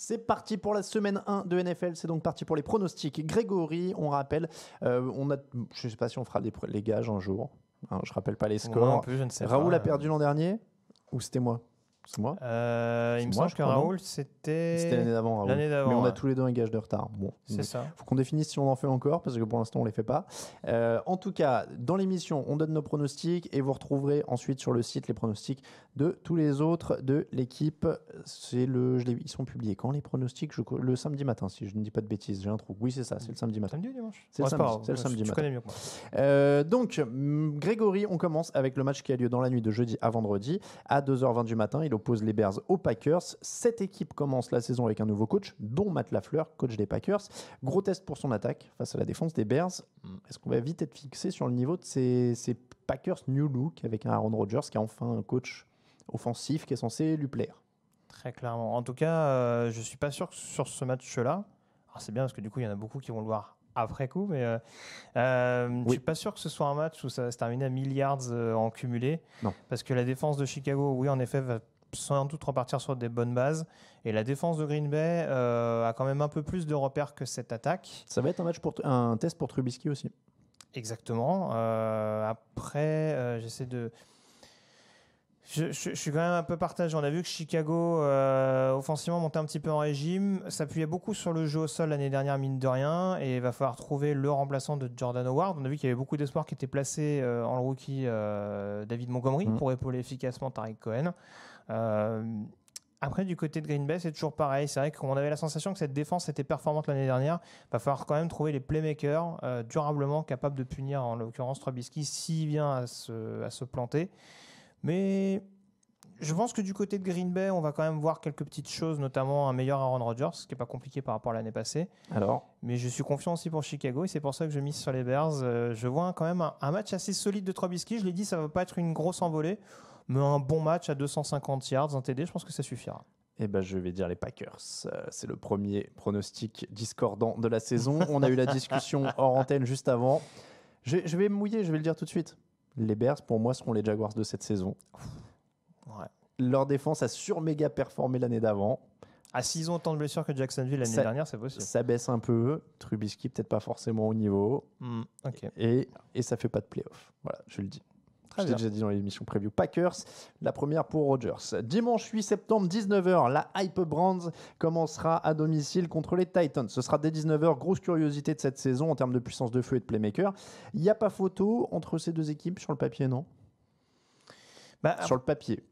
C'est parti pour la semaine 1 de NFL, c'est donc parti pour les pronostics. Grégory, on rappelle, euh, on a, je ne sais pas si on fera les gages un jour, hein, je ne rappelle pas les scores. Raoul a perdu l'an dernier, ou c'était moi c'est moi euh, Il me semble que Raoul, c'était. l'année d'avant. Mais on a tous les deux un gage de retard. Bon. C'est ça. Faut qu'on définisse si on en fait encore, parce que pour l'instant, on les fait pas. Euh, en tout cas, dans l'émission, on donne nos pronostics et vous retrouverez ensuite sur le site les pronostics de tous les autres de l'équipe. C'est le, je ils sont publiés quand les pronostics Le samedi matin, si je ne dis pas de bêtises, j'ai un trou. Oui, c'est ça, c'est le samedi matin. Samedi ou dimanche C'est le, samedi, c'est le samedi matin. mieux euh, donc, Grégory, on commence avec le match qui a lieu dans la nuit de jeudi à vendredi à 2h20 du matin. Il oppose les Bears aux Packers. Cette équipe commence la saison avec un nouveau coach, dont Matt Lafleur, coach des Packers. Gros test pour son attaque face à la défense des Bears. Hmm, est-ce qu'on va vite être fixé sur le niveau de ces, Packers New Look avec un Aaron Rodgers qui est enfin un coach offensif qui est censé lui plaire Très clairement. En tout cas, euh, je ne suis pas sûr que sur ce match-là, c'est bien parce que du coup, il y en a beaucoup qui vont le voir après coup, mais euh, ne euh, je suis pas sûr que ce soit un match où ça va se terminer à milliards euh, en cumulé. Non. Parce que la défense de Chicago, oui, en effet, va sans doute repartir sur des bonnes bases. Et la défense de Green Bay euh, a quand même un peu plus de repères que cette attaque. Ça va être un, match pour, un test pour Trubisky aussi. Exactement. Euh, après, euh, j'essaie de. Je, suis quand même un peu partagé. On a vu que Chicago, offensivement, montait un petit peu en régime, s'appuyait beaucoup sur le jeu au sol l'année dernière, mine de rien, et il va falloir trouver le remplaçant de Jordan Howard. On a vu qu'il y avait beaucoup d'espoir qui était placé en le rookie David Montgomery mm. pour épauler efficacement Tariq Cohen. Euh, après, du côté de Green Bay, c'est toujours pareil. C'est vrai qu'on avait la sensation que cette défense était performante l'année dernière. Il va falloir quand même trouver les playmakers euh, durablement capables de punir, en l'occurrence, Trubisky s'il vient à se, à se, planter. Mais je pense que du côté de Green Bay, on va quand même voir quelques petites choses, notamment un meilleur Aaron Rodgers, ce qui n'est pas compliqué par rapport à l'année passée. Alors Mais je suis confiant aussi pour Chicago et c'est pour ça que je mise sur les Bears. Euh, je vois quand même un, match assez solide de Trubisky. Je l'ai dit, ça ne va pas être une grosse envolée mais un bon match à 250 yards, un TD, je pense que ça suffira. Eh ben, je vais dire les Packers. Euh, c'est le premier pronostic discordant de la saison. On a eu la discussion hors antenne juste avant. Je, vais me mouiller, je vais le dire tout de suite. Les Bears, pour moi, seront les Jaguars de cette saison. Ouais. Leur défense a surméga performé l'année d'avant. Ah, s'ils ont autant de blessures que Jacksonville l'année dernière, c'est possible. Ça baisse un peu. Trubisky, peut-être pas forcément au niveau. Hmm, et, et ça fait pas de playoff. Voilà, je le dis je déjà dit dans l'émission preview Packers. La première pour Rodgers. Dimanche 8 septembre, 19h, la Hype Brands commencera à domicile contre les Titans. Ce sera dès 19h. Grosse curiosité de cette saison en termes de puissance de feu et de playmaker. Il n'y a pas photo entre ces deux équipes sur le papier, non bah, Sur le papier.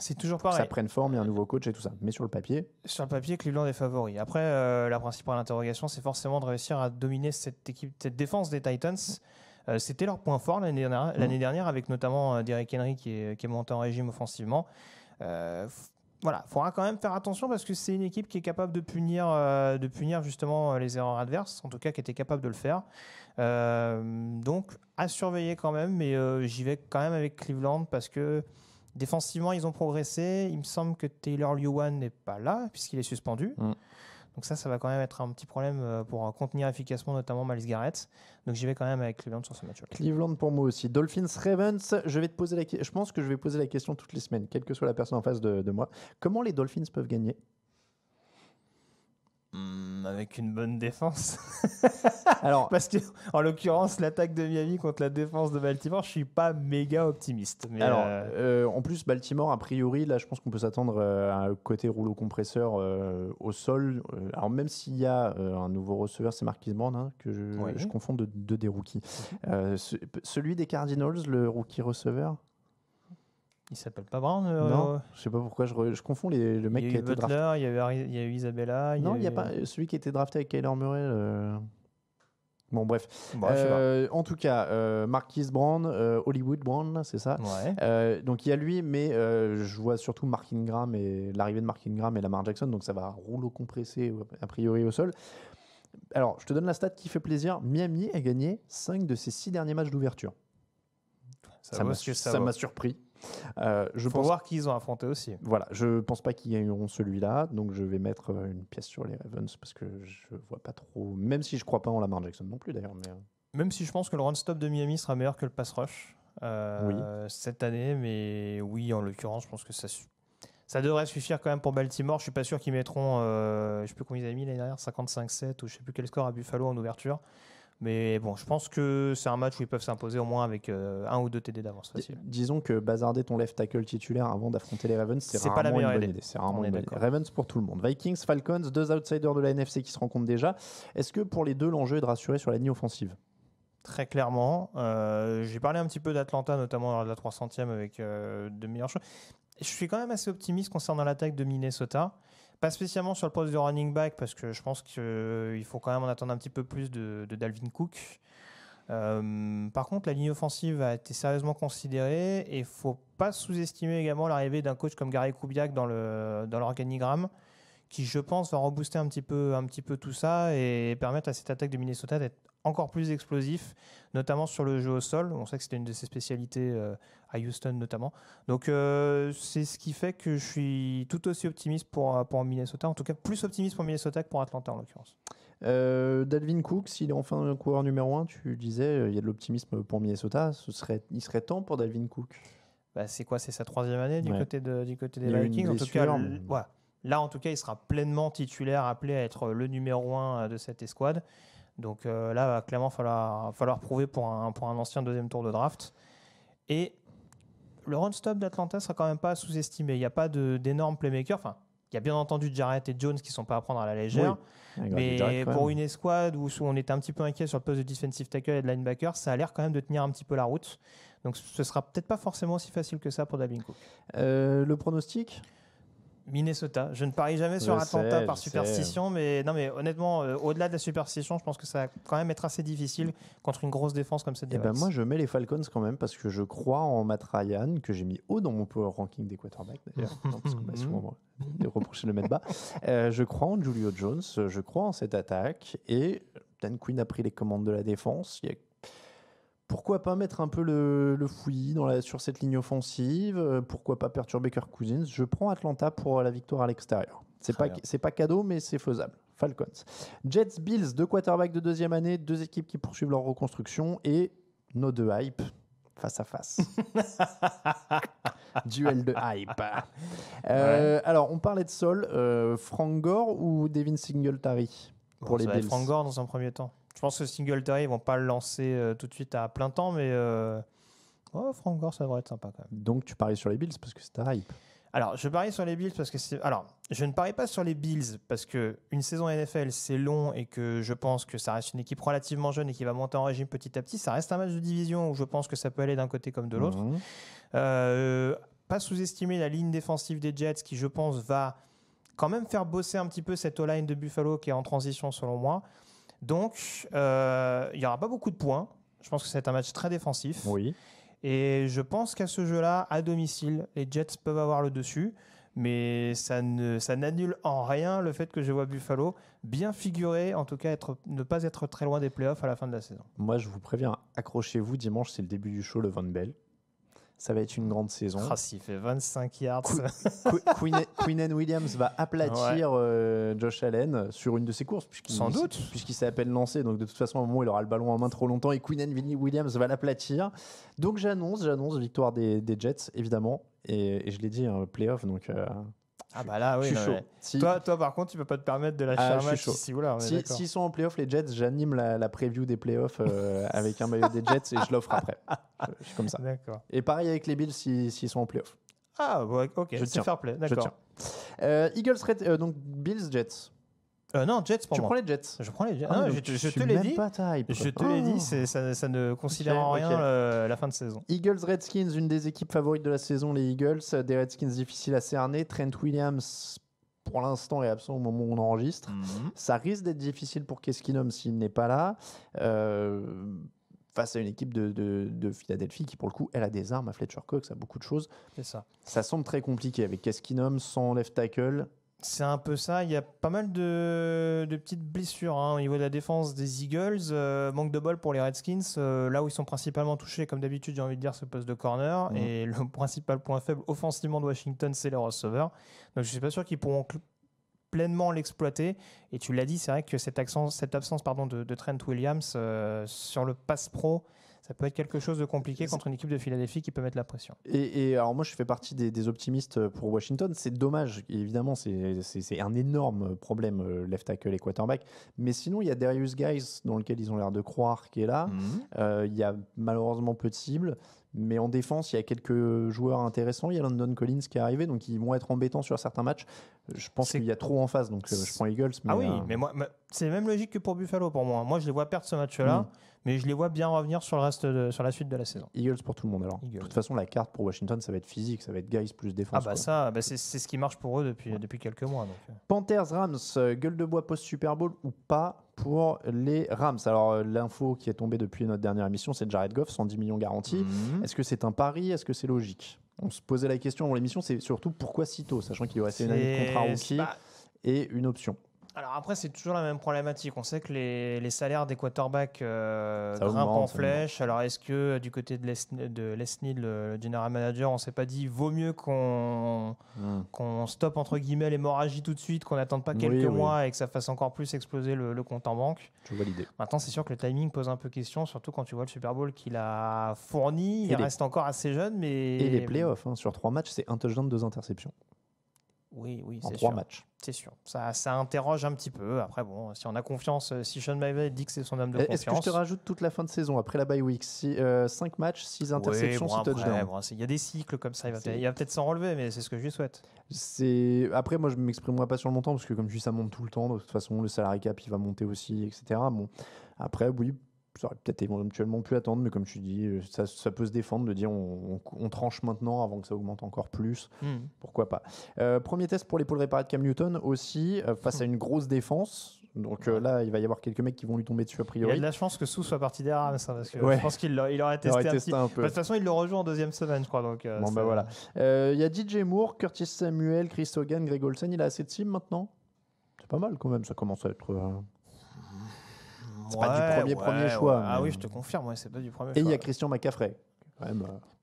C'est toujours pareil. Ça prenne forme, il y a un nouveau coach et tout ça. Mais sur le papier. Sur le papier, Cleveland est favori. Après, euh, la principale interrogation, c'est forcément de réussir à dominer cette équipe, cette défense des Titans. Euh, c'était leur point fort l'année dernière, mmh. avec notamment euh, Derek Henry qui est, monté en régime offensivement. Euh, voilà, faudra quand même faire attention parce que c'est une équipe qui est capable de punir, euh, de punir justement les erreurs adverses, en tout cas qui était capable de le faire. donc à surveiller quand même, mais j'y vais quand même avec Cleveland parce que défensivement ils ont progressé. Il me semble que Taylor Lewan n'est pas là puisqu'il est suspendu. Mmh. Donc ça, ça va quand même être un petit problème euh, pour euh, contenir efficacement notamment Miles Garrett. Donc j'y vais quand même avec Cleveland sur ce match-là. Cleveland pour moi aussi. Dolphins Ravens, je vais te poser la je pense que je vais poser la question toutes les semaines, quelle que soit la personne en face de moi. Comment les Dolphins peuvent gagner Hmm, avec une bonne défense. Alors, parce que en l'occurrence, l'attaque de Miami contre la défense de Baltimore, je suis pas méga optimiste. Mais alors, euh, euh, en plus, Baltimore, a priori, là, je pense qu'on peut s'attendre euh, à un côté rouleau compresseur au sol. Alors, même s'il y a un nouveau receveur, c'est Marquis Brown hein, que je, confonds de, de, des rookies. Mhm. celui des Cardinals, le rookie receveur. Il s'appelle pas Brown euh, Non, euh, je sais pas pourquoi, je, confonds les... le mec qui a été drafté. Il y a eu Isabella. non, il pas euh, celui qui a été drafté avec Kyler Murray. Bon, bref. Bah, en tout cas, Marquise Brown, Hollywood Brown, c'est ça. donc il y a lui, mais je vois surtout Mark Ingram et l'arrivée de Mark Ingram et Lamar Jackson, donc ça va rouleau compressé a priori au sol. Alors, je te donne la stat qui fait plaisir. Miami a gagné 5 de ses 6 derniers matchs d'ouverture. Ça m'a surpris. Euh, je Faut pense... voir qui ils ont affronté aussi. Voilà, je pense pas qu'ils gagneront celui-là, donc je vais mettre euh, une pièce sur les Ravens parce que je vois pas trop. Même si je crois pas en Lamar Jackson non plus d'ailleurs. Euh. Même si je pense que le run-stop de Miami sera meilleur que le pass rush cette année, mais oui, en l'occurrence, je pense que ça ça devrait suffire quand même pour Baltimore. Je suis pas sûr qu'ils mettront, euh, je sais plus combien ils avaient mis l'année dernière, 55-7 ou je sais plus quel score à Buffalo en ouverture. Mais bon, je pense que c'est un match où ils peuvent s'imposer au moins avec euh, un ou deux TD d'avance facile. disons que bazarder ton left tackle titulaire avant d'affronter les Ravens, c'est pas la meilleure une bonne idée. C'est rarement une bonne idée. Ravens pour tout le monde. Vikings, Falcons, deux outsiders de la NFC qui se rencontrent déjà. Est-ce que pour les deux, l'enjeu est de rassurer sur la ligne offensive Très clairement. Euh, j'ai parlé un petit peu d'Atlanta, notamment lors de la 300e avec euh, de meilleures choses. Je suis quand même assez optimiste concernant l'attaque de Minnesota. Pas spécialement sur le poste de running back, parce que je pense qu'il euh, faut quand même en attendre un petit peu plus de, Dalvin Cook. Euh, par contre, la ligne offensive a été sérieusement considérée et il faut pas sous-estimer également l'arrivée d'un coach comme Gary Kubiak dans l'organigramme, dans qui je pense va rebooster un petit peu, un petit peu tout ça et permettre à cette attaque de Minnesota d'être encore plus explosif, notamment sur le jeu au sol. On sait que c'était une de ses spécialités euh, à Houston notamment. Donc euh, c'est ce qui fait que je suis tout aussi optimiste pour, euh, pour Minnesota, en tout cas plus optimiste pour Minnesota que pour Atlanta en l'occurrence. Dalvin Cook, s'il est enfin le coureur numéro 1, tu disais, il y a de l'optimisme pour Minnesota, ce serait, il serait temps pour Dalvin Cook. Bah, c'est quoi C'est sa troisième année du, côté, du côté des Vikings, en tout cas. Là, en tout cas, il sera pleinement titulaire, appelé à être le numéro 1 de cette escouade. Donc euh, là, va clairement falloir, falloir prouver pour un, pour un ancien deuxième tour de draft. Et le run-stop d'Atlanta sera quand même pas sous-estimé. Il n'y a pas d'énormes playmakers. Enfin, il y a bien entendu Jarrett et Jones qui sont pas à prendre à la légère. Mais pour une escouade où, on était un petit peu inquiet sur le poste de defensive tackle et de linebacker, ça a l'air quand même de tenir un petit peu la route. Donc ce sera peut-être pas forcément aussi facile que ça pour Dabinko. Euh, le pronostic Minnesota. Je ne parie jamais sur Atlanta par superstition, mais non, mais honnêtement, euh, au-delà de la superstition, je pense que ça va quand même être assez difficile contre une grosse défense comme cette. Et eh ben moi, je mets les Falcons quand même parce que je crois en Matt Ryan que j'ai mis haut dans mon power ranking des quarterbacks d'ailleurs, parce qu'on m'a bah, souvent reproché de le mettre bas. Euh, je crois en Julio Jones, je crois en cette attaque et Dan ben Quinn a pris les commandes de la défense. Il a pourquoi pas mettre un peu le, fouillis sur cette ligne offensive euh, Pourquoi pas perturber Kirk Cousins Je prends Atlanta pour la victoire à l'extérieur. C'est pas, c'est pas cadeau, mais c'est faisable. Falcons. Jets, Bills, deux quarterbacks de deuxième année, deux équipes qui poursuivent leur reconstruction et nos deux hype face à face. Duel de hype. Euh, alors, on parlait de sol. Euh, Frank Gore ou Devin Singletary pour oh, les Bills Frank Gore dans un premier temps. Je pense que Singletary, ils vont pas le lancer euh, tout de suite à plein temps, mais euh, oh, ça devrait être sympa quand même. Donc tu paries sur les Bills parce que c'est ta hype. Alors, je parie sur les Bills parce que c'est. Alors, je ne parie pas sur les Bills parce que une saison NFL c'est long et que je pense que ça reste une équipe relativement jeune et qui va monter en régime petit à petit. Ça reste un match de division où je pense que ça peut aller d'un côté comme de l'autre. Mmh. Euh, pas sous-estimer la ligne défensive des Jets qui, je pense, va quand même faire bosser un petit peu cette O-line de Buffalo qui est en transition selon moi. Donc, euh, il y n'y aura pas beaucoup de points. Je pense que c'est un match très défensif. Oui. Et je pense qu'à ce jeu-là, à domicile, les Jets peuvent avoir le dessus. Mais ça n'annule en rien le fait que je vois Buffalo bien figurer, en tout cas ne pas être très loin des playoffs à la fin de la saison. Moi, je vous préviens, accrochez-vous. Dimanche, c'est le début du show, le Van Bell. Ça va être une grande saison. Ah, s'il fait 25 yards. Queen, Williams va aplatir euh, Josh Allen sur une de ses courses. Sans doute. Puisqu'il s'est à peine lancé. Donc, de toute façon, à un moment, il aura le ballon en main trop longtemps et Queen Williams va l'aplatir. Donc, j'annonce, j'annonce victoire des, Jets, évidemment. Et, je l'ai dit, hein, playoff. Donc. Euh, ah bah là, oui. Je suis chaud. Toi, toi, par contre, tu peux pas te permettre de lâcher ah, un match. Si, S'ils sont en playoff, les Jets, j'anime la, la, preview des playoffs euh, avec un maillot des Jets et je l'offre après. Je, suis comme ça. D'accord. Et pareil avec les Bills s'ils sont en playoff. Ah, ouais, ok, je tiens play, d'accord. Euh, Eagles, Red, euh, donc Bills, Jets. Euh, non, Jets tu prends les Jets. Je prends les Jets. je, te l'ai dit. Je te l'ai dit, ça, ne considère en rien euh, la fin de saison. Eagles, Redskins, une des équipes favorites de la saison, les Eagles. Des Redskins difficiles à cerner. Trent Williams, pour l'instant, est absent au moment où on enregistre. Mhm. Ça risque d'être difficile pour Keskinum s'il n'est pas là. Euh, face à une équipe de, Philadelphie qui, pour le coup, elle a des armes, à Fletcher Cox, a beaucoup de choses. C'est ça. Ça semble très compliqué avec Keskinum sans left tackle c'est un peu ça. Il y a pas mal de, petites blessures hein, au niveau de la défense des Eagles. Euh, manque de bol pour les Redskins. Euh, là où ils sont principalement touchés, comme d'habitude, j'ai envie de dire, ce poste de corner. Mhm. Et le principal point faible offensivement de Washington, c'est les receveurs. Donc je suis pas sûr qu'ils pourront pleinement l'exploiter. Et tu l'as dit, c'est vrai que cette, absence pardon, de, Trent Williams euh, sur le pass pro ça peut être quelque chose de compliqué contre une équipe de Philadelphie qui peut mettre la pression. Et, alors moi, je fais partie des, optimistes pour Washington. C'est dommage, évidemment, c'est un énorme problème, euh, left tackle et quarterback. Mais sinon, il y a Darius Guys, dans lequel ils ont l'air de croire, qui est là. Mhm. Euh, il y a malheureusement peu de cibles. Mais en défense, il y a quelques joueurs intéressants. Il y a London Collins qui est arrivé, donc ils vont être embêtants sur certains matchs. Je pense qu'il y a trop en face, donc euh, je prends Eagles. ah oui, euh, mais moi, c'est la même logique que pour Buffalo pour moi. Moi, je les vois perdre ce match-là, hmm. mais je les vois bien revenir sur, le reste sur la suite de la saison. Eagles pour tout le monde alors. De toute façon, la carte pour Washington, ça va être physique, ça va être guys plus défense. Ah bah ça, bah c'est ce qui marche pour eux depuis, depuis quelques mois. Euh. Panthers, Rams, gueule de bois post-Super Bowl ou pas pour les Rams. Alors, l'info qui est tombée depuis notre dernière émission, c'est Jared Goff, 110 millions garantis. Mhm. Est-ce que c'est un pari Est-ce que c'est logique on se posait la question avant l'émission, c'est surtout pourquoi si tôt, sachant qu'il aurait aurait une année de contrat aussi et une option. Alors après, c'est toujours la même problématique. On sait que les, salaires des quarterbacks euh, grimpent en flèche. Alors est-ce que euh, du côté de Lesnil, le, general manager, on s'est pas dit vaut mieux qu'on hmm. qu'on stoppe entre guillemets l'hémorragie tout de suite, qu'on n'attende pas quelques mois et que ça fasse encore plus exploser le, compte en banque Je Maintenant, c'est sûr que le timing pose un peu question, surtout quand tu vois le Super Bowl qu'il a fourni. il reste encore assez jeune, mais et les playoffs hein, sur trois matchs, c'est un touchdown, deux interceptions. Oui, oui, en trois matchs. C'est sûr. Ça, ça, interroge un petit peu. Après, bon, si on a confiance, euh, si Sean McVay dit que c'est son homme de confiance. Est-ce que je te rajoute toute la fin de saison après la bye week euh, Cinq matchs, six interceptions, six touchdowns. il y a des cycles comme ça. Il va, peut-être s'en relever, mais c'est ce que je souhaite. C'est... Après, moi, je ne m'exprimerai pas sur le montant parce que, comme je dis, ça monte tout le temps. De toute façon, le salarié cap, il va monter aussi, etc. Bon. Après, oui, ça aurait peut-être éventuellement pu attendre, mais comme tu dis, euh, ça, peut se défendre de dire on, tranche maintenant avant que ça augmente encore plus. Hmm. Pourquoi pas euh, Premier test pour l'épaule réparée de Cam Newton aussi, euh, face à une grosse défense. Donc là, il va y avoir quelques mecs qui vont lui tomber dessus a priori. Il y a de la chance que Sou soit parti derrière Rams, parce que je pense qu'il aurait testé, un, petit... peu. Bah, de toute façon, il le rejoue en deuxième semaine, je crois. Donc, bon, ben voilà. Il y a DJ Moore, Curtis Samuel, Chris Hogan, Greg Olsen. Il a assez de team maintenant. C'est pas mal quand même, ça commence à être. C'est pas du premier, premier choix. Ah oui, je te confirme, ouais, c'est pas du premier Et choix. Et il y a Christian McCaffrey.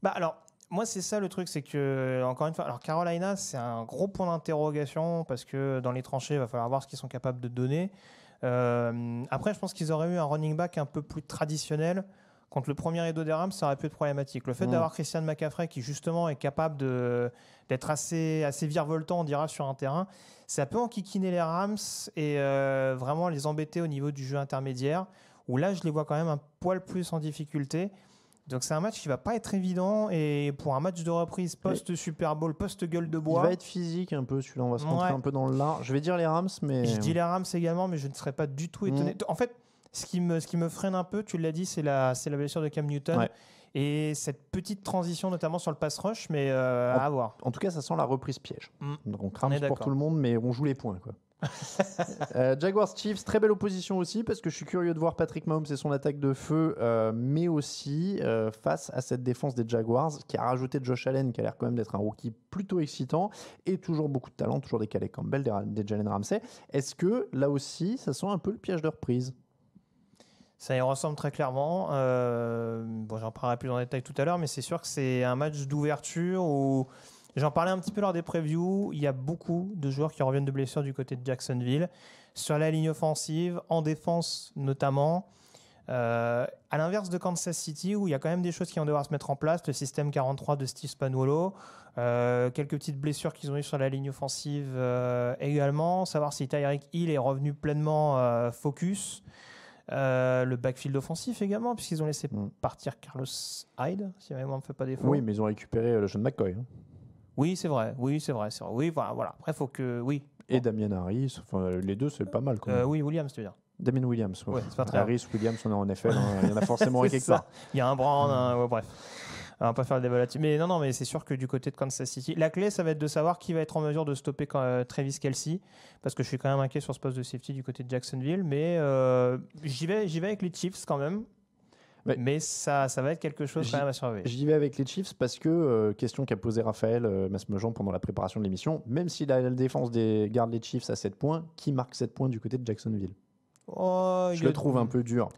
bah... alors, moi, c'est ça le truc, c'est que, encore une fois, alors Carolina, c'est un gros point d'interrogation parce que dans les tranchées, il va falloir voir ce qu'ils sont capables de donner. Euh, après, je pense qu'ils auraient eu un running back un peu plus traditionnel. Contre le premier des Rams, ça aurait pu être problématique. Le fait mm. d'avoir Christian McCaffrey qui justement est capable de, d'être assez, assez virevoltant, on dira, sur un terrain, ça peut enquiquiner les Rams et euh, vraiment les embêter au niveau du jeu intermédiaire, où là je les vois quand même un poil plus en difficulté. Donc c'est un match qui va pas être évident et pour un match de reprise post Super Bowl, post gueule de bois. Il va être physique un peu celui-là, on va se montrer un peu dans le lard. Je vais dire les Rams mais Je dis les Rams également mais je ne serais pas du tout étonné. Mm. En fait, ce qui me, freine un peu, tu l'as dit, c'est la, blessure de Cam Newton. Et cette petite transition, notamment sur le pass rush, mais euh, à voir. En tout cas, ça sent la reprise piège. Mm. on craint pour tout le monde, mais on joue les points. Quoi. Euh, Jaguars Chiefs, très belle opposition aussi, parce que je suis curieux de voir Patrick Mahomes et son attaque de feu, euh, mais aussi face à cette défense des Jaguars qui a rajouté Josh Allen, qui a l'air quand même d'être un rookie plutôt excitant et toujours beaucoup de talent, toujours des Calais Campbell, des, des Jalen Ramsey. Est-ce que là aussi, ça sent un peu le piège de reprise ça y ressemble très clairement. Euh, j'en parlerai plus en détail tout à l'heure, mais c'est sûr que c'est un match d'ouverture où j'en parlais un petit peu lors des previews. Il y a beaucoup de joueurs qui reviennent de blessures du côté de Jacksonville, sur la ligne offensive, en défense notamment. Euh, à l'inverse de Kansas City, où il y a quand même des choses qui vont devoir se mettre en place, le système 43 de Steve Spanuolo, euh, quelques petites blessures qu'ils ont eues sur la ligne offensive euh, également, savoir si Tyreek Hill est revenu pleinement focus. Euh, le backfield offensif également, puisqu'ils ont laissé mm. partir Carlos Hyde, si même on ne fait pas défaut. Oui, mais ils ont récupéré euh, le jeune McCoy. Hein. Oui, c'est vrai. Oui, c'est vrai. Oui, voilà, voilà. Après, faut que. Oui. Et Damien Harris, enfin, les deux, c'est pas mal. Quand euh, même. oui, Williams, tu veux dire. Damien Williams. Ouais. pas Harris, Williams, on est en effet. Hein. Il y en a forcément quelque part. Il y a un Brand, bref on va pas faire des débat Mais non, non, mais c'est sûr que du côté de Kansas City, la clé, ça va être de savoir qui va être en mesure de stopper euh, Travis Kelsey, parce que je suis quand même inquiet sur ce poste de safety du côté de Jacksonville. Mais euh, j'y vais, j'y vais avec les Chiefs quand même. Mais, ça, ça va être quelque chose quand même à surveiller. J'y vais avec les Chiefs parce que, euh, question qu'a posé Raphaël euh, pendant la préparation de l'émission, même si la, défense des, garde les Chiefs à 7 points, qui marque 7 points du côté de Jacksonville oh, Je le trouve un peu dur.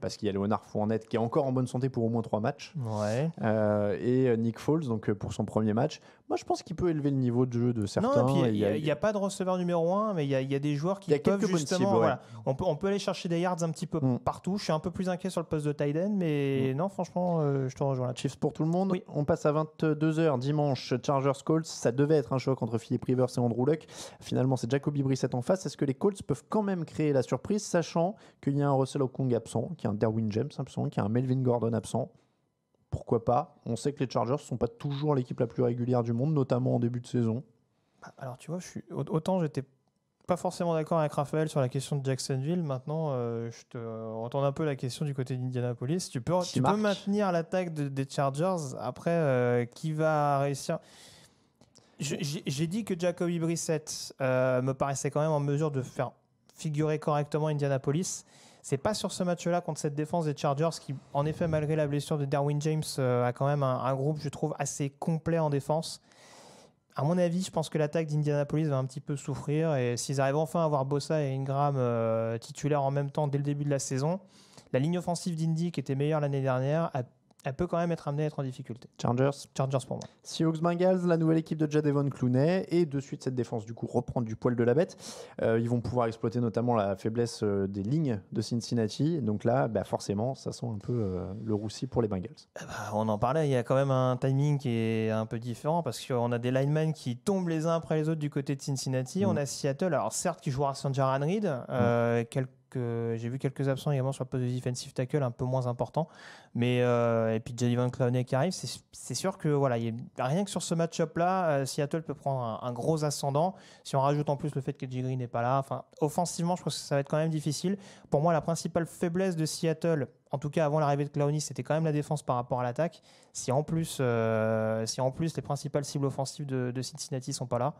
Parce qu'il y a Léonard Fournette qui est encore en bonne santé pour au moins trois matchs. Ouais. Euh, et euh, Nick Foles, donc euh, pour son premier match. Moi, je pense qu'il peut élever le niveau de jeu de certains. il n'y a, pas de receveur numéro 1, mais il y a, des joueurs qui peuvent justement. Cibles, on, peut, on peut aller chercher des yards un petit peu mm. partout. Je suis un peu plus inquiet sur le poste de Tyden, mais mm. non, franchement, euh, je te rejoins là. Chiefs pour tout le monde. Oui. On passe à 22h dimanche, Chargers Colts. Ça devait être un choc entre Philippe Rivers et Andrew Luck. Finalement, c'est Jacoby Brissett en face. Est-ce que les Colts peuvent quand même créer la surprise, sachant qu'il y a un Russell Okung absent, qu'il y a un Derwin James absent, qu'il y a un Melvin Gordon absent pourquoi pas On sait que les Chargers ne sont pas toujours l'équipe la plus régulière du monde, notamment en début de saison. Bah, alors tu vois, je suis, autant j'étais pas forcément d'accord avec Raphaël sur la question de Jacksonville. Maintenant, euh, je te euh, retourne un peu la question du côté d'Indianapolis. Tu peux, maintenir l'attaque des Chargers. Après, euh, qui va réussir J'ai dit que Jacoby Brissett me paraissait quand même en mesure de faire figurer correctement Indianapolis. C'est pas sur ce match-là contre cette défense des Chargers qui, en effet, malgré la blessure de Darwin James, euh, a quand même un, groupe, je trouve, assez complet en défense. À mon avis, je pense que l'attaque d'Indianapolis va un petit peu souffrir. Et s'ils arrivent enfin à avoir Bossa et Ingram euh, titulaires en même temps dès le début de la saison, la ligne offensive d'Indy, qui était meilleure l'année dernière, a elle peut quand même être amenée à être en difficulté. Chargers Chargers pour moi. Seahawks Bengals, la nouvelle équipe de Jadevon Clooney, et de suite cette défense du coup reprend du poil de la bête. Euh, ils vont pouvoir exploiter notamment la faiblesse euh, des lignes de Cincinnati, donc là bah, forcément ça sent un peu euh, le roussi pour les Bengals. Eh ben, on en parlait, il y a quand même un timing qui est un peu différent parce qu'on a des linemen qui tombent les uns après les autres du côté de Cincinnati, mm. on a Seattle, alors certes qui jouera sans Jaran Reed, mm j'ai vu quelques absents également sur un poste de defensive tackle un peu moins important. Mais euh, et puis Jadivan Clowney qui arrive, c'est sûr que voilà, rien que sur ce match-up là, euh, Seattle peut prendre un, gros ascendant. Si on rajoute en plus le fait que Jigri n'est pas là, enfin offensivement, je pense que ça va être quand même difficile. Pour moi, la principale faiblesse de Seattle, en tout cas avant l'arrivée de Clowney, c'était quand même la défense par rapport à l'attaque. Si en plus, euh, si en plus les principales cibles offensives de, de Cincinnati sont pas là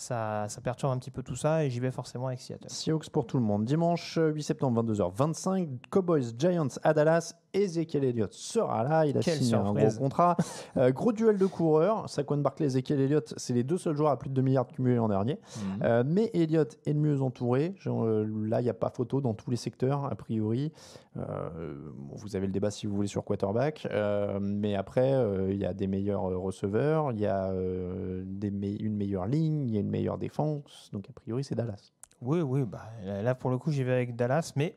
ça, perturbe un petit peu tout ça et j'y vais forcément avec Seattle. Seahawks pour tout le monde. Dimanche 8 septembre, 22h25, Cowboys Giants à Dallas Ezekiel Elliott sera là. Il a signé un gros contrat. Euh, gros duel de coureurs. Saquon Barkley, Ezekiel Elliott, c'est les deux seuls joueurs à plus de 2 milliards cumulés l'an dernier. Mhm. Euh, mais Elliott est le mieux entouré. Euh, là, il n'y a pas photo dans tous les secteurs, a priori. vous avez le débat si vous voulez sur quarterback. mais après, il y a des meilleurs receveurs, il y a une meilleure ligne, il y a une meilleure défense. Donc, a priori, c'est Dallas. Oui, oui, bah, là pour le coup j'y vais avec Dallas, mais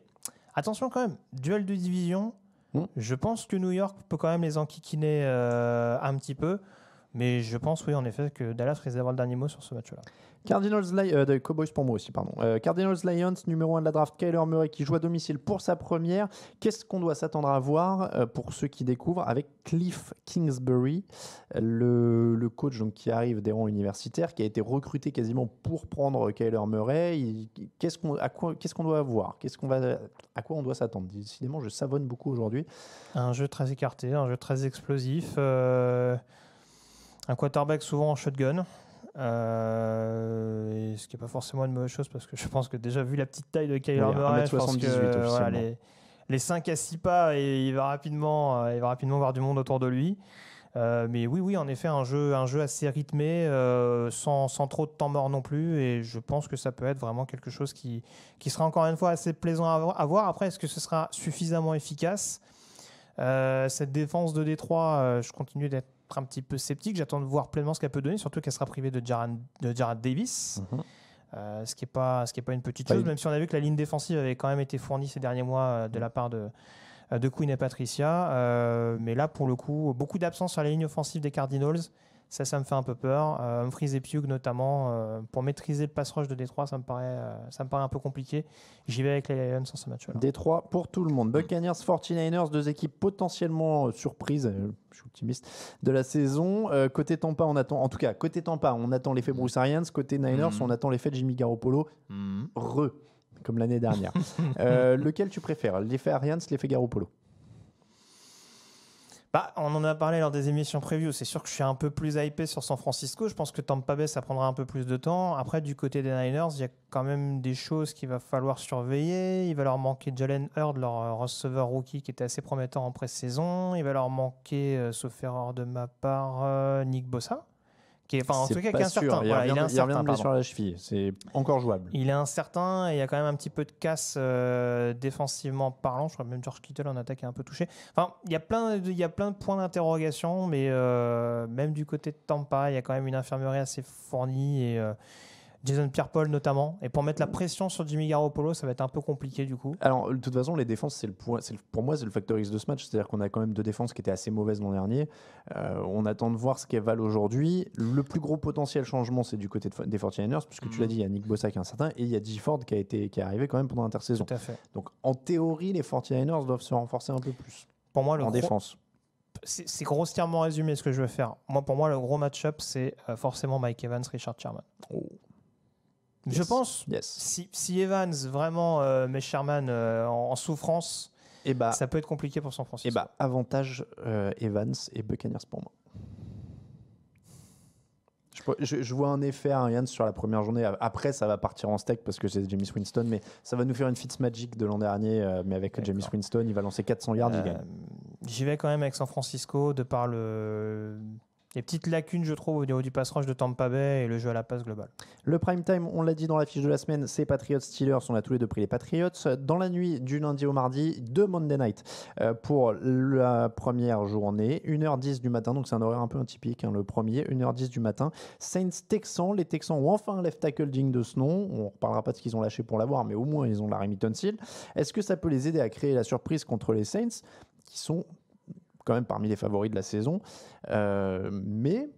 attention quand même, duel de division, Hmm. Je pense que New York peut quand même les enquiquiner euh, un petit peu. Mais je pense, oui, en effet, que Dallas risque d'avoir le dernier mot sur ce match-là. Cardinals euh, Cowboys pour moi aussi, pardon. Euh, Cardinals Lions, numéro 1 de la draft, Kyler Murray qui joue à domicile pour sa première. Qu'est-ce qu'on doit s'attendre à voir euh, pour ceux qui découvrent avec Cliff Kingsbury, le, coach donc, qui arrive des rangs universitaires, qui a été recruté quasiment pour prendre Kyler Murray. Qu'est-ce qu'on qu'est-ce qu'on doit avoir Qu'est-ce qu'on va à quoi on doit s'attendre Décidément, je savonne beaucoup aujourd'hui. Un jeu très écarté, un jeu très explosif un quarterback souvent en shotgun. Euh, ce qui n'est pas forcément une mauvaise chose parce que je pense que déjà vu la petite taille de Kyler Murray, les, 5 à 6 pas, et il, va rapidement, euh, il va rapidement voir du monde autour de lui. Euh, mais oui, oui, en effet, un jeu, un jeu assez rythmé, sans, trop de temps mort non plus. Et je pense que ça peut être vraiment quelque chose qui, sera encore une fois assez plaisant à, à voir. Après, est-ce que ce sera suffisamment efficace Cette défense de Détroit, je continue d'être un petit peu sceptique. J'attends de voir pleinement ce qu'elle peut donner, surtout qu'elle sera privée de Jared, de Davis. Mhm. Euh, ce qui n'est pas, ce qui est pas une petite chose, même si on a vu que la ligne défensive avait quand même été fournie ces derniers mois euh, de la mhm. part de, euh, de Queen et Patricia. mais là, pour le coup, beaucoup d'absence sur la ligne offensive des Cardinals. Ça, ça me fait un peu peur. Euh, Humphries et Pugh, notamment, euh, pour maîtriser le pass rush de Détroit, ça me paraît, euh, ça me paraît un peu compliqué. J'y vais avec les Lions sur ce match-là. Détroit pour tout le monde. Buccaneers, 49ers, deux équipes potentiellement euh, surprises, je suis optimiste, de la saison. côté Tampa, on attend, en tout cas, côté Tampa, on attend l'effet Bruce Arians. Côté Niners, mhm. on attend l'effet Jimmy Garoppolo. Mhm. Re, comme l'année dernière. lequel tu préfères L'effet Arians, l'effet Garoppolo bah, on en a parlé lors des émissions prévues. C'est sûr que je suis un peu plus hypé sur San Francisco. Je pense que Tampa Bay, ça prendra un peu plus de temps. Après, du côté des Niners, il y a quand même des choses qu'il va falloir surveiller. Il va leur manquer Jalen Hurd, leur euh, receveur rookie qui était assez prometteur en pré-saison. Il va leur manquer, euh, sauf erreur de ma part, euh, Nick Bossa. Qui est, en tout cas, est Il, revient, un est la cheville. C'est encore jouable. Il est incertain. Il y a quand même un petit peu de casse euh, défensivement parlant. Je crois même George Kittle en attaque est un peu touché. Enfin, il y a plein de, il a plein de points d'interrogation, mais euh, même du côté de Tampa, il y a quand même une infirmerie assez fournie et. Euh, Jason Pierre-Paul notamment. Et pour mettre la pression sur Jimmy Garoppolo, ça va être un peu compliqué du coup. Alors, de toute façon, les défenses, c'est le point, pour moi, c'est le facteur X de ce match. C'est-à-dire qu'on a quand même deux défenses qui étaient assez mauvaises l'an dernier. Euh, on attend de voir ce qu'elles valent aujourd'hui. Le plus gros potentiel changement, c'est du côté des 49ers, puisque tu l'as mm. dit, il y a Nick Bossa qui est incertain et il y a G. Ford qui, a été, qui est arrivé quand même pendant l'intersaison. Donc, en théorie, les 49ers doivent se renforcer un peu plus. Pour moi, en défense c'est grossièrement résumé ce que je veux faire. Moi, pour moi, le gros match-up, c'est euh, forcément Mike Evans, Richard Sherman. Oh. Je pense. Yes. Si, Evans vraiment euh, met Sherman euh, en, souffrance, et eh bah, ça peut être compliqué pour San Francisco. Eh bah, avantage euh, Evans et Buccaneers pour moi. Je, vois un effet à Arians sur la première journée. Après, ça va partir en steak parce que c'est James Winston, mais ça va nous faire une Magic de l'an dernier. Mais avec James Winston, il va lancer 400 yards, J'y vais quand même avec San Francisco de par le les petites lacunes, je trouve, au niveau du pass rush de Tampa Bay et le jeu à la passe globale. Le prime time, on l'a dit dans la fiche de la semaine, c'est Patriots Steelers. On a tous les deux pris les Patriots. Dans la nuit du lundi au mardi, de Monday night euh, pour la première journée, 1h10 du matin. Donc c'est un horaire un peu atypique, hein, le premier, 1h10 du matin. Saints Texans, les Texans ont enfin un left tackle digne de ce nom. On ne reparlera pas de ce qu'ils ont lâché pour l'avoir, mais au moins ils ont la Remington Seal. Est-ce que ça peut les aider à créer la surprise contre les Saints qui sont quand même parmi les favoris de la saison. Euh, mais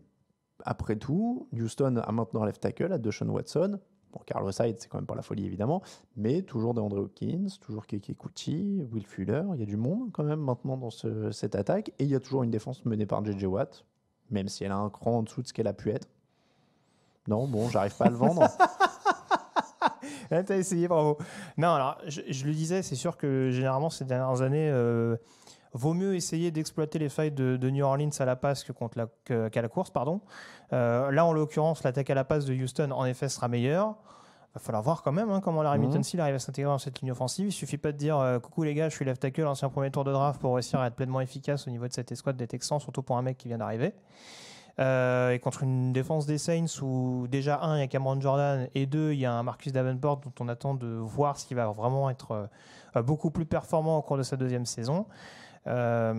après tout, Houston a maintenant left tackle à Deshaun Watson. Bon, Carlos Hyde, c'est quand même pas la folie, évidemment. Mais toujours DeAndre Hopkins, toujours Keke Kuti, Will Fuller. Il y a du monde, quand même, maintenant, dans cette attaque. Et il y a toujours une défense menée par JJ Watt, même si elle a un cran en dessous de ce qu'elle a pu être. Non, bon, j'arrive pas à le vendre. T'as essayé, bravo. Non, alors, je, le disais, c'est sûr que généralement, ces dernières années, euh, Vaut mieux essayer d'exploiter les failles de, New Orleans à la passe qu'à la course, pardon. Euh, là, en l'occurrence, l'attaque à la passe de Houston, en effet, sera meilleure. Il va falloir voir quand même hein, comment la Remington Seal arrive à s'intégrer dans cette ligne offensive. Il suffit pas de dire euh, coucou les gars, je suis left l'ancien ancien premier tour de draft pour réussir à être pleinement efficace au niveau de cette escouade des Texans, surtout pour un mec qui vient d'arriver. Euh, et contre une défense des Saints où déjà un il y a Cameron Jordan et deux il y a un Marcus Davenport dont on attend de voir ce qui va vraiment être beaucoup plus performant au cours de sa deuxième saison. Euh,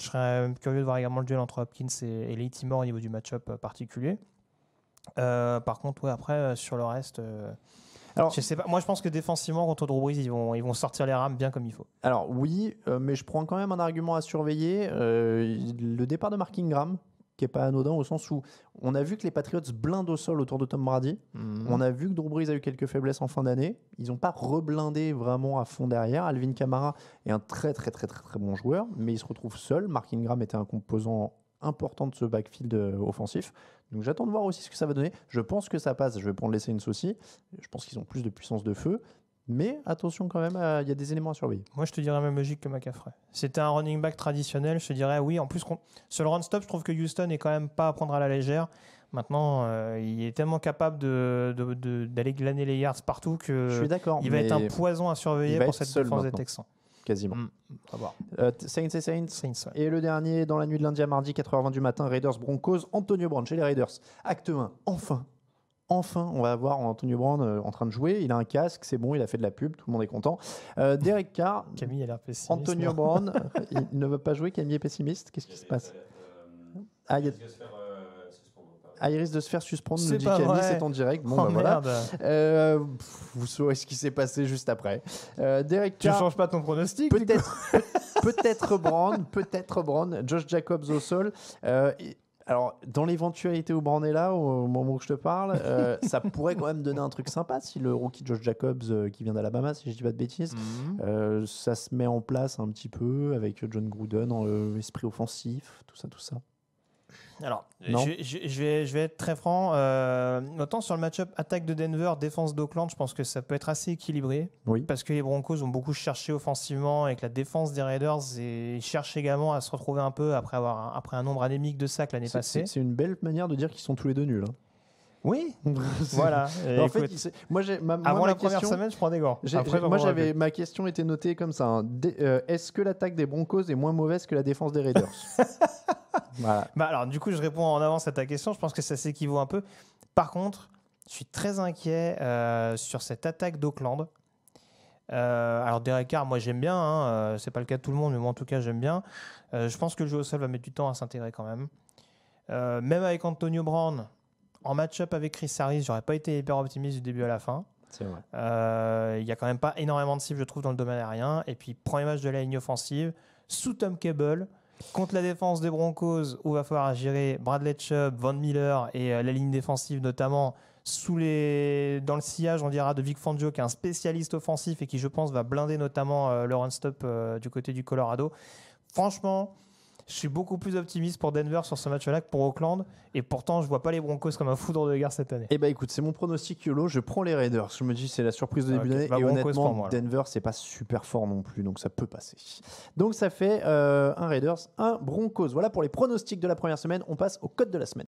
je serais curieux de voir également le duel entre Hopkins et, et au niveau du match-up euh, particulier. Euh, par contre, après, sur le reste. Alors, je sais pas. Moi, je pense que défensivement, contre Drew Brees, ils vont, ils vont sortir les rames bien comme il faut. Alors oui, mais je prends quand même un argument à surveiller. le départ de Mark Ingram, qui est pas anodin au sens où on a vu que les Patriots blindent au sol autour de Tom Brady. Mhm. On a vu que Drew Brees a eu quelques faiblesses en fin d'année. Ils n'ont pas reblindé vraiment à fond derrière. Alvin Kamara est un très très très très très bon joueur, mais il se retrouve seul. Mark Ingram était un composant important de ce backfield euh, offensif. Donc j'attends de voir aussi ce que ça va donner. Je pense que ça passe. Je vais prendre laisser une saucisse. Je pense qu'ils ont plus de puissance de feu. Mais attention quand même, il y a des éléments à surveiller. Moi, je te dirais la même logique que McAffrey. C'était un running back traditionnel, je te dirais oui. En plus, sur le run-stop, je trouve que Houston est quand même pas à prendre à la légère. Maintenant, euh, il est tellement capable d'aller de, glaner les yards partout que il va être un poison à surveiller pour cette défense des Texans. Quasiment. Mm, euh, Saints et Saints. Et le dernier, dans la nuit de lundi à mardi, 8 h 20 du matin, Raiders Broncos, Antonio Brown chez les Raiders. Acte 1, enfin, enfin, on va avoir Antonio Brown euh, en train de jouer. Il a un casque, c'est bon, il a fait de la pub, tout le monde est content. Euh, Derek Carr, Camille a l'air pessimiste. Antonio Brown, euh, il ne veut pas jouer, Camille est pessimiste. Qu'est-ce qui se passe ah, ah, il risque de se faire suspendre, nous dit Camille, c'est en direct. Bon, oh, bah, voilà. vous saurez ce qui s'est passé juste après. Euh, Derek Carr, Tu changes pas ton pronostic Peut-être peut Brand, peut-être Brown. Josh Jacobs au sol. Euh, alors, dans l'éventualité où Brown est là, au moment où je te parle, euh, ça pourrait quand même donner un truc sympa si le rookie Josh Jacobs, euh, qui vient d'Alabama, si je dis pas de bêtises, mhm. euh, ça se met en place un petit peu avec John Gruden, en esprit offensif, tout ça, tout ça. Alors, je, vais, être très franc. Euh, sur le match-up attaque de Denver, défense d'Oakland, je pense que ça peut être assez équilibré. Parce que les Broncos ont beaucoup cherché offensivement avec la défense des Raiders et ils également à se retrouver un peu après, avoir, après un nombre anémique de sacs l'année passée. C'est une belle manière de dire qu'ils sont tous les deux nuls. Hein. Oui, voilà. en fait, moi, avant la première semaine, je prends des gants. moi, j'avais ma question était notée comme ça. Hein. Euh, est-ce que l'attaque des Broncos est moins mauvaise que la défense des Raiders bah, alors, du coup, je réponds en avance à ta question. Je pense que ça s'équivaut un peu. Par contre, je suis très inquiet euh, sur cette attaque d'Auckland. Euh, alors Derek Carr, moi j'aime bien, hein, c'est pas le cas de tout le monde, mais moi en tout cas j'aime bien. je pense que le jeu au sol va mettre du temps à s'intégrer quand même. même avec Antonio Brown, en match-up avec Chris Harris, j'aurais pas été hyper optimiste du début à la fin. Euh, il n'y a quand même pas énormément de cibles, je trouve, dans le domaine aérien. Et puis, premier match de la ligne offensive, sous Tom Cable, contre la défense des Broncos, où va falloir gérer Bradley Chubb, Von Miller et euh, la ligne défensive notamment, sous les... dans le sillage, on dira, de Vic Fangio, qui est un spécialiste offensif et qui, je pense, va blinder notamment euh, le run-stop du côté du Colorado. Franchement, je suis beaucoup plus optimiste pour Denver sur ce match-là que pour Auckland. Et pourtant, je vois pas les Broncos comme un foudre de guerre cette année. Eh bah écoute, c'est mon pronostic YOLO. Je prends les Raiders. Je me dis, c'est la surprise de début d'année. Bah, et honnêtement, Denver, c'est pas super fort non plus. Donc ça peut passer. Donc ça fait euh, un Raiders, un Broncos. Voilà pour les pronostics de la première semaine. On passe au code de la semaine.